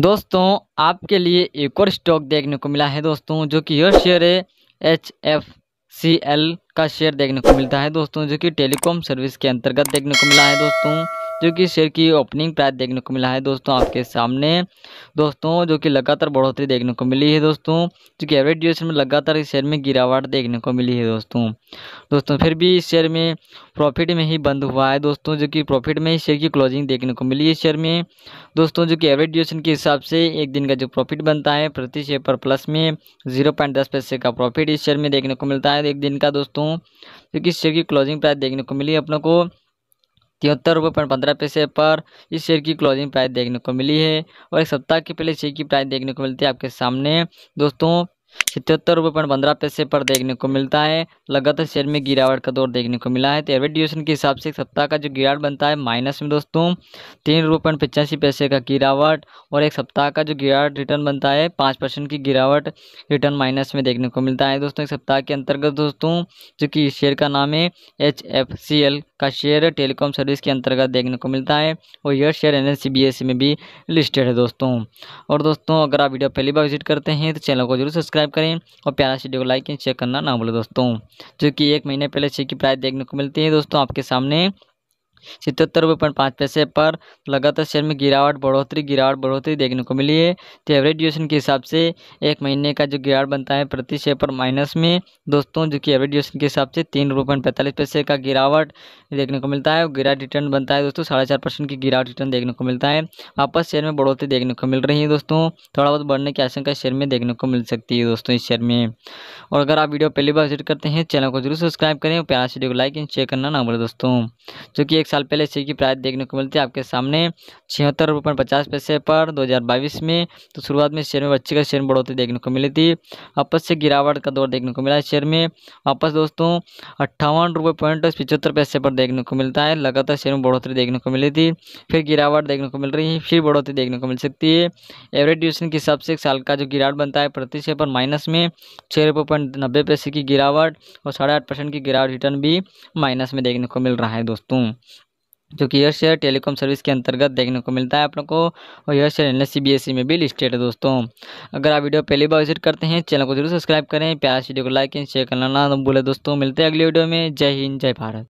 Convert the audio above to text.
दोस्तों आपके लिए एक और स्टॉक देखने को मिला है दोस्तों जो कि यह शेयर है एच एफ सी एल का शेयर देखने को मिलता है दोस्तों जो कि टेलीकॉम सर्विस के अंतर्गत देखने को मिला है दोस्तों जो कि शेयर की ओपनिंग प्राइस देखने को मिला है दोस्तों आपके सामने दोस्तों जो कि लगातार बढ़ोतरी देखने को मिली है दोस्तों जो कि एवरेज ड्यूरेशन में लगातार इस शेयर में गिरावट देखने को मिली है दोस्तों दोस्तों फिर भी इस शेयर में प्रॉफिट में ही बंद हुआ है दोस्तों जो कि प्रॉफिट में ही शेयर की क्लोजिंग देखने को मिली है शेयर में दोस्तों जो कि एवरेज ड्यूरेशन के हिसाब से एक दिन का जो प्रॉफिट बनता है प्रति शेयर पर प्लस में जीरो पॉइंट दस पैसे का प्रॉफिट इस शेयर में देखने को मिलता है एक दिन का दोस्तों हूँ क्योंकि शेयर की क्लोजिंग प्राइस देखने को मिली अपने को तिहत्तर रुपये पॉइंट पंद्रह पैसे पर इस शेयर की क्लोजिंग प्राइस देखने को मिली है और एक सप्ताह के पहले शेयर की प्राइस देखने को मिलती है आपके सामने दोस्तों सतहत्तर रुपये पॉइंट पंद्रह पैसे पर देखने को मिलता है लगातार शेयर में गिरावट का दौर देखने को मिला है तो एवरेज ड्यूशन के हिसाब से सप्ताह का जो गिरावट बनता है माइनस में दोस्तों तीन रुपये पॉइंट पचासी पैसे का गिरावट और एक सप्ताह का जो गिरावट रिटर्न बनता है पाँच परसेंट की गिरावट रिटर्न माइनस में देखने को मिलता है दोस्तों एक सप्ताह के अंतर्गत दोस्तों जो कि शेयर का नाम है एच एफ सी एल का शेयर टेलीकॉम सर्विस के अंतर्गत देखने को मिलता है और यह शेयर एन एस में भी लिस्टेड है दोस्तों और दोस्तों अगर आप वीडियो पहली बार विजिट करते हैं तो चैनल को जरूर सब्सक्राइब सब्सक्राइब करें और प्यारा वीडियो को लाइक एंड शेयर करना ना भूलें दोस्तों जो कि एक महीने पहले शेयर की प्राइस देखने को मिलती है दोस्तों आपके सामने सितहत्तर रुपये पॉइंट पाँच पैसे पर लगातार शेयर में गिरावट बढ़ोतरी गिरावट बढ़ोतरी देखने को मिली है तो एवरेज ड्यूशन के हिसाब से एक महीने का जो गिरावट बनता है प्रति शेयर पर माइनस में दोस्तों जो कि एवरेज ड्यूशन के हिसाब से तीन रुपये पॉइंट पैंतालीस पैसे का गिरावट देखने को मिलता है और गिरावट रिटर्न बनता है दोस्तों साढ़े चार परसेंट की गिरावट रिटर्न देखने को मिलता है वापस शेयर में बढ़ोतरी देखने को मिल रही है दोस्तों थोड़ा बहुत बढ़ने की आशंका शेयर में देखने को मिल सकती है दोस्तों इस शेयर में और अगर आप वीडियो पहली बार विजिट करते हैं चैनल को जरूर सब्सक्राइब करें और प्यारा वीडियो को लाइक एंड शेयर करना ना भूलें दोस्तों जो कि एक साल पहले शेयर की प्राइस देखने को मिलती है आपके सामने छिहत्तर रुपये पचास पैसे पर दो में तो शुरुआत में शेयर में बच्चे का शेयर बढ़ोतरी देखने को मिली थी वापस से गिरावट का दौर देखने को मिला शेयर में वापस दोस्तों अट्ठावन रुपये पॉइंट पिछहत्तर पैसे पर देखने को मिलता है लगातार शेयर में बढ़ोतरी देखने को मिली थी फिर गिरावट देखने को मिल रही है फिर बढ़ोतरी देखने को मिल सकती है एवरेज ड्यूशन के हिसाब से एक साल का जो गिरावट बनता है प्रति शेयर पर माइनस में छः रुपये पॉइंट नब्बे पैसे की गिरावट और साढ़े आठ परसेंट की गिरावट रिटर्न भी माइनस में देखने को मिल रहा है दोस्तों जो कि यह शेयर टेलीकॉम सर्विस के अंतर्गत देखने को मिलता है आप लोग को और यह शेयर एन एस में भी लिस्टेड है दोस्तों अगर आप वीडियो पहली बार विजिट करते हैं चैनल को जरूर सब्सक्राइब करें प्यारा वीडियो को लाइक एंड शेयर करना ना भूलें दोस्तों मिलते हैं अगली वीडियो में जय हिंद जय भारत